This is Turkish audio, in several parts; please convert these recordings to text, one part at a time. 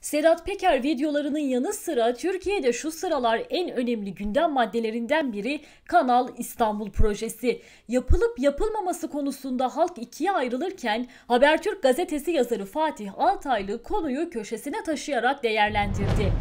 Sedat Peker videolarının yanı sıra Türkiye'de şu sıralar en önemli gündem maddelerinden biri Kanal İstanbul projesi. Yapılıp yapılmaması konusunda halk ikiye ayrılırken Habertürk gazetesi yazarı Fatih Altaylı konuyu köşesine taşıyarak değerlendirdi.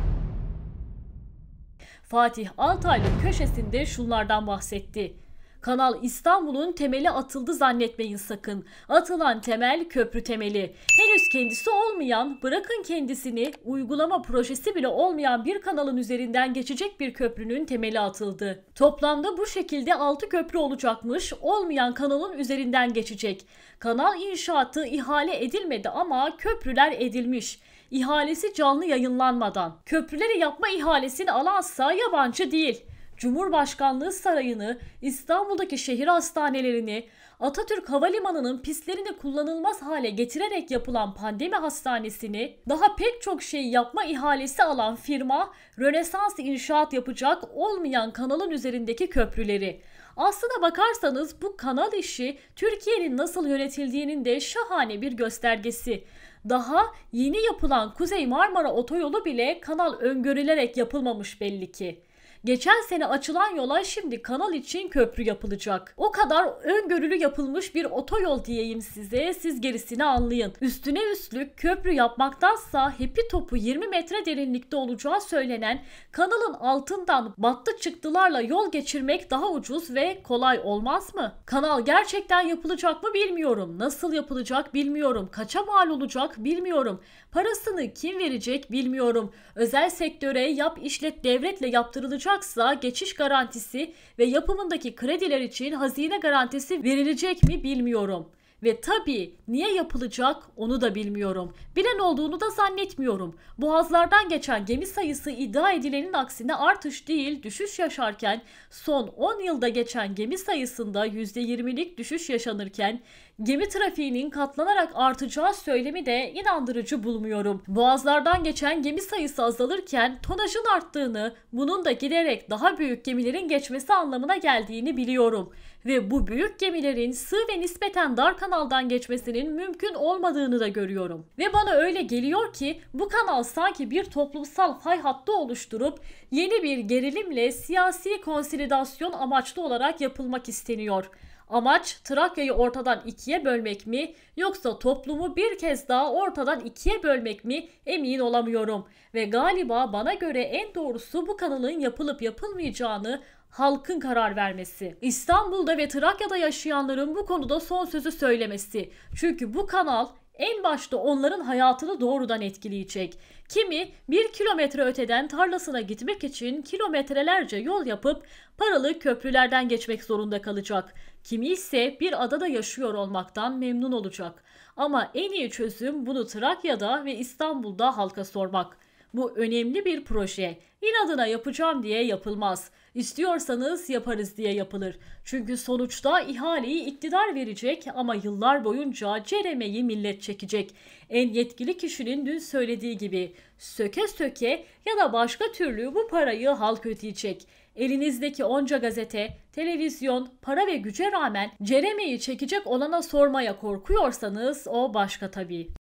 Fatih Altaylı köşesinde şunlardan bahsetti. Kanal İstanbul'un temeli atıldı zannetmeyin sakın. Atılan temel köprü temeli. Henüz kendisi olmayan, bırakın kendisini uygulama projesi bile olmayan bir kanalın üzerinden geçecek bir köprünün temeli atıldı. Toplamda bu şekilde 6 köprü olacakmış, olmayan kanalın üzerinden geçecek. Kanal inşaatı ihale edilmedi ama köprüler edilmiş İhalesi canlı yayınlanmadan. Köprüleri yapma ihalesini alansa yabancı değil. Cumhurbaşkanlığı Sarayı'nı, İstanbul'daki şehir hastanelerini, Atatürk Havalimanı'nın pislerini kullanılmaz hale getirerek yapılan pandemi hastanesini, daha pek çok şey yapma ihalesi alan firma, Rönesans inşaat yapacak olmayan kanalın üzerindeki köprüleri. Aslına bakarsanız bu kanal işi Türkiye'nin nasıl yönetildiğinin de şahane bir göstergesi. Daha yeni yapılan Kuzey Marmara Otoyolu bile kanal öngörülerek yapılmamış belli ki. Geçen sene açılan yola şimdi kanal için köprü yapılacak. O kadar öngörülü yapılmış bir otoyol diyeyim size. Siz gerisini anlayın. Üstüne üstlük köprü yapmaktansa hepi topu 20 metre derinlikte olacağı söylenen kanalın altından battı çıktılarla yol geçirmek daha ucuz ve kolay olmaz mı? Kanal gerçekten yapılacak mı bilmiyorum. Nasıl yapılacak bilmiyorum. Kaça mal olacak bilmiyorum. Parasını kim verecek bilmiyorum. Özel sektöre yap işlet devletle yaptırılacak olacaksa geçiş garantisi ve yapımındaki krediler için hazine garantisi verilecek mi bilmiyorum. Ve tabii niye yapılacak onu da bilmiyorum. Bilen olduğunu da zannetmiyorum. Boğazlardan geçen gemi sayısı iddia edilenin aksine artış değil düşüş yaşarken son 10 yılda geçen gemi sayısında %20'lik düşüş yaşanırken Gemi trafiğinin katlanarak artacağı söylemi de inandırıcı bulmuyorum. Boğazlardan geçen gemi sayısı azalırken tonajın arttığını, bunun da giderek daha büyük gemilerin geçmesi anlamına geldiğini biliyorum ve bu büyük gemilerin sığ ve nispeten dar kanaldan geçmesinin mümkün olmadığını da görüyorum. Ve bana öyle geliyor ki bu kanal sanki bir toplumsal fay hattı oluşturup yeni bir gerilimle siyasi konsolidasyon amaçlı olarak yapılmak isteniyor. Amaç Trakya'yı ortadan ikiye bölmek mi yoksa toplumu bir kez daha ortadan ikiye bölmek mi emin olamıyorum. Ve galiba bana göre en doğrusu bu kanalın yapılıp yapılmayacağını halkın karar vermesi. İstanbul'da ve Trakya'da yaşayanların bu konuda son sözü söylemesi. Çünkü bu kanal en başta onların hayatını doğrudan etkileyecek. Kimi bir kilometre öteden tarlasına gitmek için kilometrelerce yol yapıp paralı köprülerden geçmek zorunda kalacak. Kimi ise bir adada yaşıyor olmaktan memnun olacak. Ama en iyi çözüm bunu Trakya'da ve İstanbul'da halka sormak.'' Bu önemli bir proje. İnadına yapacağım diye yapılmaz. İstiyorsanız yaparız diye yapılır. Çünkü sonuçta ihaleyi iktidar verecek ama yıllar boyunca ceremeyi millet çekecek. En yetkili kişinin dün söylediği gibi söke söke ya da başka türlü bu parayı halk ödeyecek. Elinizdeki onca gazete, televizyon, para ve güce rağmen ceremeyi çekecek olana sormaya korkuyorsanız o başka tabii.